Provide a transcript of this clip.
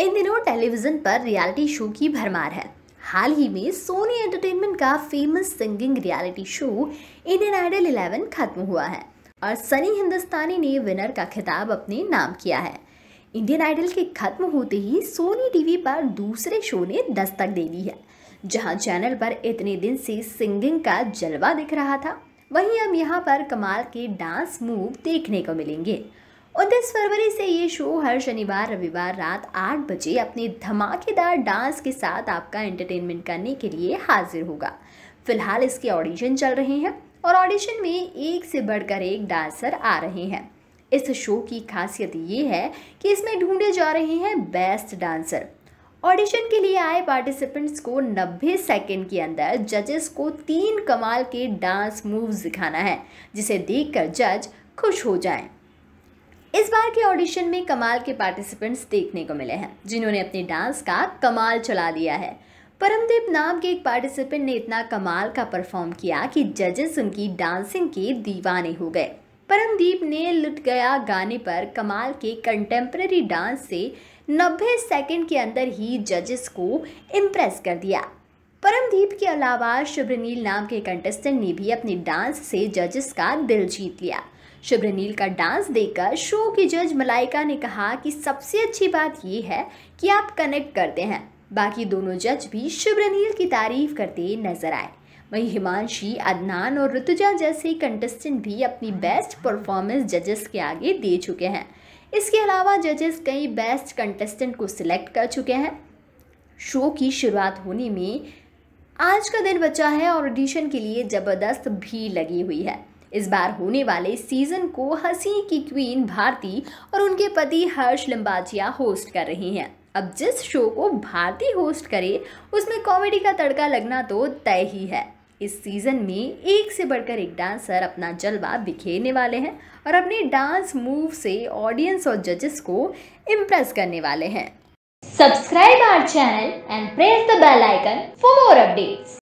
इन दिनों टेलीविज़न पर reality show की भरमार है हाल ही में सोनी एंटरटेनमेंट का famous singing reality show Indian Idol eleven खत्म हुआ है और सनी हिंदुस्तानी ने विनर का खिताब अपने नाम किया है इंडियन आइडल के खत्म होते ही सोनी टीवी पर दूसरे शो ने दस्तक दे दी है जहां चैनल पर इतने दिन से सिंगिंग का जलवा दिख रहा था वहीं अब यहां पर कमाल के डांस मूव देखने को मिलेंगे उनतीस फरवरी से ये शो हर शनिवार रविवार रात आठ बजे अपने धमाकेदार डांस के साथ आपका एंटरटेनमेंट करने के लिए हाजिर होगा फिलहाल इसके ऑडिशन चल रहे हैं और ऑडिशन में एक से बढ़कर एक डांसर आ रहे हैं इस शो की खासियत ये है कि इसमें ढूंढे जा रहे हैं बेस्ट डांसर ऑडिशन के लिए आए पार्टिसिपेंट्स को 90 सेकंड के अंदर जजेस को तीन कमाल के डांस मूव्स दिखाना है जिसे देखकर जज खुश हो जाएं। इस बार के ऑडिशन में कमाल के पार्टिसिपेंट्स देखने को मिले हैं जिन्होंने अपने डांस का कमाल चला दिया है परमदीप नाम के एक पार्टिसिपेंट ने इतना कमाल का परफॉर्म किया कि जजेस उनकी डांसिंग के दीवाने हो गए परमदीप ने लुट गया गाने पर कमाल के कंटेम्प्रेरी डांस से 90 सेकंड के अंदर ही जजेस को इम्प्रेस कर दिया परमदीप के अलावा शुभ्रनील नाम के कंटेस्टेंट ने भी अपने डांस से जजेस का दिल जीत लिया नील का डांस देखकर शो की जज मलाइका ने कहा कि सबसे अच्छी बात ये है कि आप कनेक्ट करते हैं बाकी दोनों जज भी नील की तारीफ करते नजर आए वहीं हिमांशी अदनान और ऋतुजा जैसे कंटेस्टेंट भी अपनी बेस्ट परफॉर्मेंस जजेस के आगे दे चुके हैं इसके अलावा जजेस कई बेस्ट कंटेस्टेंट को सिलेक्ट कर चुके हैं शो की शुरुआत होने में आज का दिन बचा है और ऑडिशन के लिए ज़बरदस्त भीड़ लगी हुई है इस बार होने वाले सीजन को हसी की क्वीन भारती और उनके पति हर्ष लंबाचिया होस्ट कर रही हैं अब जिस शो को भारती होस्ट करे उसमें कॉमेडी का तड़का लगना तो तय ही है इस सीज़न में एक से बढ़कर एक डांसर अपना जलवा बिखेरने वाले हैं और अपने डांस मूव से ऑडियंस और जजेस को इम्प्रेस करने वाले हैं subscribe our channel and press the bell icon for more updates